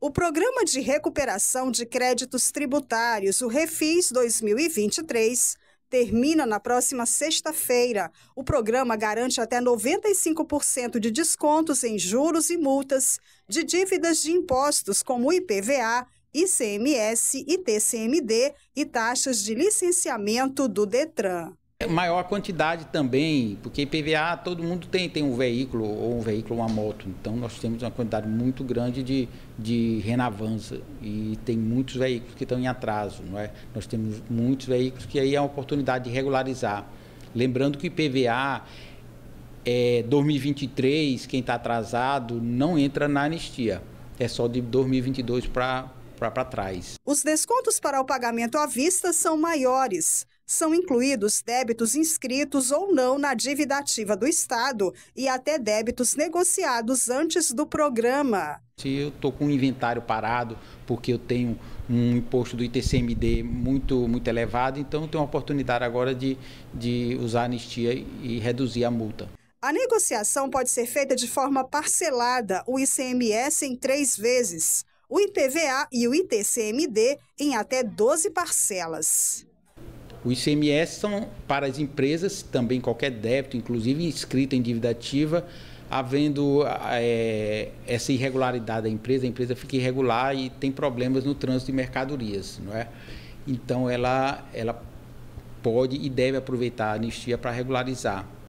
O Programa de Recuperação de Créditos Tributários, o Refis 2023, termina na próxima sexta-feira. O programa garante até 95% de descontos em juros e multas de dívidas de impostos como IPVA, ICMS, e TCMD e taxas de licenciamento do Detran. É maior quantidade também, porque IPVA todo mundo tem, tem um veículo, ou um veículo, uma moto. Então nós temos uma quantidade muito grande de, de renavança e tem muitos veículos que estão em atraso, não é? Nós temos muitos veículos que aí é uma oportunidade de regularizar. Lembrando que o IPVA é 2023, quem está atrasado não entra na anistia. É só de 2022 para trás. Os descontos para o pagamento à vista são maiores são incluídos débitos inscritos ou não na dívida ativa do Estado e até débitos negociados antes do programa. Se eu estou com o inventário parado, porque eu tenho um imposto do ITCMD muito, muito elevado, então eu tenho a oportunidade agora de, de usar a anistia e reduzir a multa. A negociação pode ser feita de forma parcelada, o ICMS em três vezes, o IPVA e o ITCMD em até 12 parcelas. O ICMS são para as empresas, também qualquer débito, inclusive inscrito em dívida ativa, havendo é, essa irregularidade da empresa, a empresa fica irregular e tem problemas no trânsito de mercadorias, não é? Então ela, ela pode e deve aproveitar a anistia para regularizar.